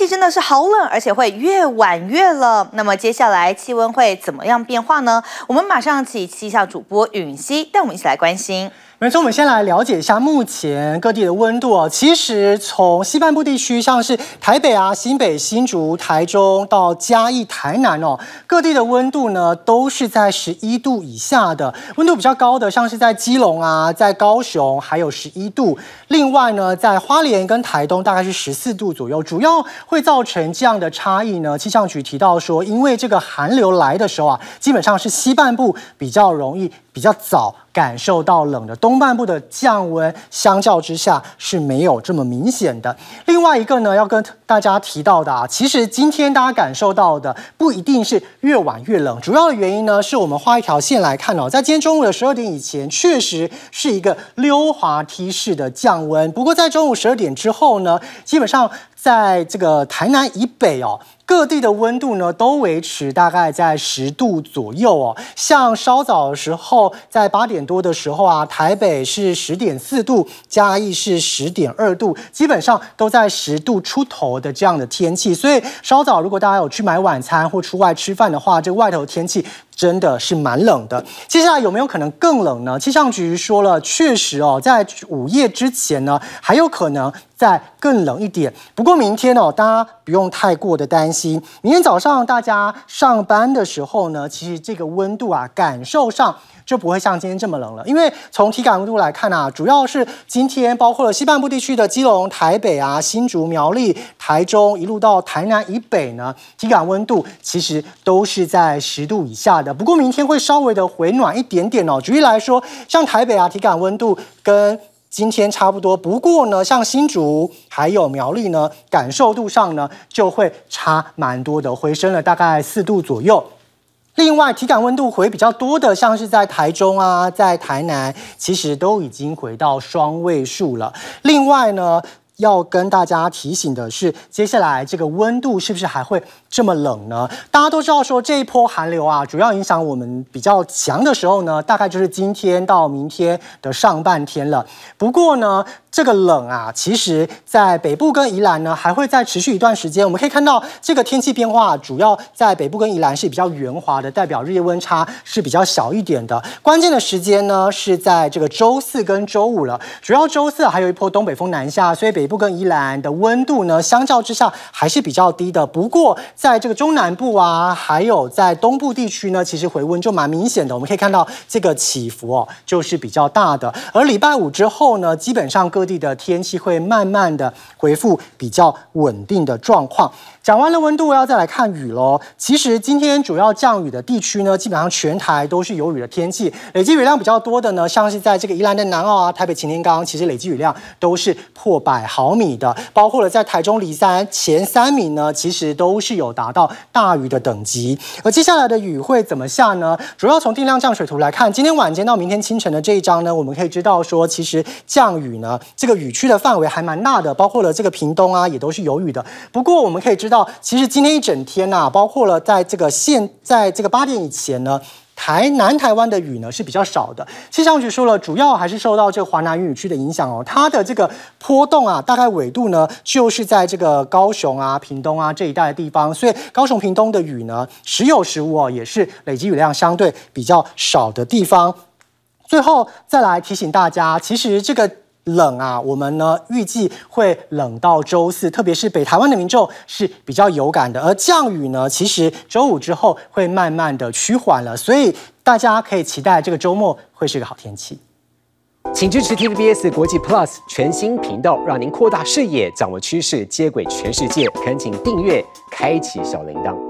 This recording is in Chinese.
气真的是好冷，而且会越晚越冷。那么接下来气温会怎么样变化呢？我们马上请气象主播允熙带我们一起来关心。没错，我们先来了解一下目前各地的温度哦。其实从西半部地区，像是台北啊、新北、新竹、台中到嘉义、台南哦，各地的温度呢都是在十一度以下的。温度比较高的，像是在基隆啊、在高雄还有十一度。另外呢，在花莲跟台东大概是十四度左右。主要会造成这样的差异呢？气象局提到说，因为这个寒流来的时候啊，基本上是西半部比较容易、比较早。感受到冷的东半部的降温，相较之下是没有这么明显的。另外一个呢，要跟大家提到的啊，其实今天大家感受到的不一定是越晚越冷，主要的原因呢，是我们画一条线来看哦，在今天中午的十二点以前，确实是一个溜滑梯式的降温，不过在中午十二点之后呢，基本上。在这个台南以北哦，各地的温度呢都维持大概在十度左右哦。像稍早的时候，在八点多的时候啊，台北是十点四度，嘉义是十点二度，基本上都在十度出头的这样的天气。所以稍早如果大家有去买晚餐或出外吃饭的话，这外头天气。真的是蛮冷的，接下来有没有可能更冷呢？气象局说了，确实哦，在午夜之前呢，还有可能再更冷一点。不过明天哦，大家不用太过的担心，明天早上大家上班的时候呢，其实这个温度啊，感受上。就不会像今天这么冷了，因为从体感温度来看啊，主要是今天包括了西半部地区的基隆、台北啊、新竹、苗栗、台中一路到台南以北呢，体感温度其实都是在十度以下的。不过明天会稍微的回暖一点点哦。举例来说，像台北啊，体感温度跟今天差不多，不过呢，像新竹还有苗栗呢，感受度上呢就会差蛮多的，回升了大概四度左右。另外，体感温度回比较多的，像是在台中啊，在台南，其实都已经回到双位数了。另外呢。要跟大家提醒的是，接下来这个温度是不是还会这么冷呢？大家都知道说这一波寒流啊，主要影响我们比较强的时候呢，大概就是今天到明天的上半天了。不过呢，这个冷啊，其实在北部跟宜兰呢还会再持续一段时间。我们可以看到这个天气变化，主要在北部跟宜兰是比较圆滑的，代表日夜温差是比较小一点的。关键的时间呢是在这个周四跟周五了，主要周四还有一波东北风南下，所以北。部跟宜兰的温度呢，相较之下还是比较低的。不过，在这个中南部啊，还有在东部地区呢，其实回温就蛮明显的。我们可以看到这个起伏哦，就是比较大的。而礼拜五之后呢，基本上各地的天气会慢慢的回复比较稳定的状况。讲完了温度，要再来看雨喽。其实今天主要降雨的地区呢，基本上全台都是有雨的天气。累积雨量比较多的呢，像是在这个宜兰的南澳啊、台北晴天岗，其实累积雨量都是破百毫。毫米的，包括了在台中离三前三名呢，其实都是有达到大雨的等级。而接下来的雨会怎么下呢？主要从定量降水图来看，今天晚间到明天清晨的这一张呢，我们可以知道说，其实降雨呢，这个雨区的范围还蛮大的，包括了这个屏东啊，也都是有雨的。不过我们可以知道，其实今天一整天呐，包括了在这个现在这个八点以前呢。台南、台湾的雨呢是比较少的。气象局说了，主要还是受到这个华南雨区的影响哦。它的这个波动啊，大概纬度呢，就是在这个高雄啊、屏东啊这一带的地方。所以高雄、屏东的雨呢，时有时无哦，也是累积雨量相对比较少的地方。最后再来提醒大家，其实这个。冷啊，我们呢预计会冷到周四，特别是北台湾的民众是比较有感的。而降雨呢，其实周五之后会慢慢的趋缓了，所以大家可以期待这个周末会是一个好天气。请支持 TBS 国际 Plus 全新频道，让您扩大视野，掌握趋势，接轨全世界。恳请订阅，开启小铃铛。